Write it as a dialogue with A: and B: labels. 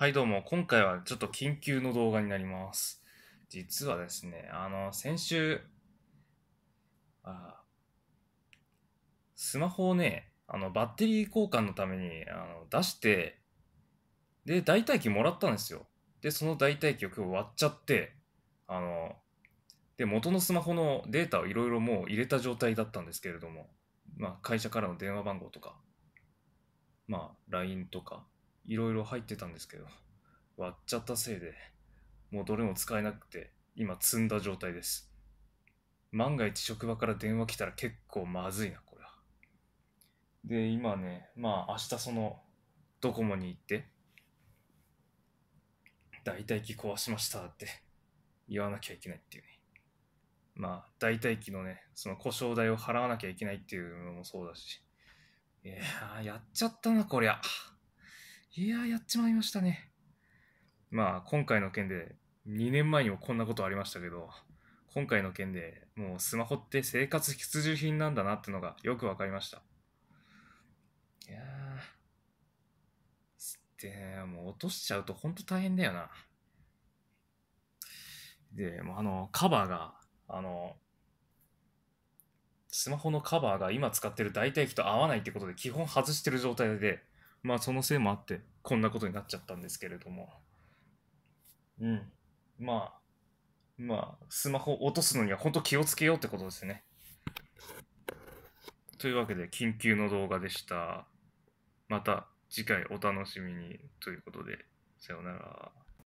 A: はい、どうも。今回はちょっと緊急の動画になります。実はですね、あの、先週、あスマホをね、あの、バッテリー交換のためにあの出して、で、代替機もらったんですよ。で、その代替機を今日割っちゃって、あの、で、元のスマホのデータをいろいろもう入れた状態だったんですけれども、まあ、会社からの電話番号とか、まあ、LINE とか、いろいろ入ってたんですけど、割っちゃったせいで、もうどれも使えなくて、今積んだ状態です。万が一職場から電話来たら結構まずいな、これは。で、今ね、まあ明日その、ドコモに行って、代替機壊しましたって言わなきゃいけないっていうね。まあ、代替機のね、その故障代を払わなきゃいけないっていうのもそうだし、いやー、やっちゃったな、こりゃ。いややっちまいましたね。まあ、今回の件で、2年前にもこんなことありましたけど、今回の件でもうスマホって生活必需品なんだなってのがよく分かりました。いやでもう落としちゃうとほんと大変だよな。で、もあの、カバーが、あの、スマホのカバーが今使ってる代替機と合わないってことで基本外してる状態で、まあそのせいもあってこんなことになっちゃったんですけれどもうんまあまあスマホ落とすのには本当気をつけようってことですねというわけで緊急の動画でしたまた次回お楽しみにということでさようなら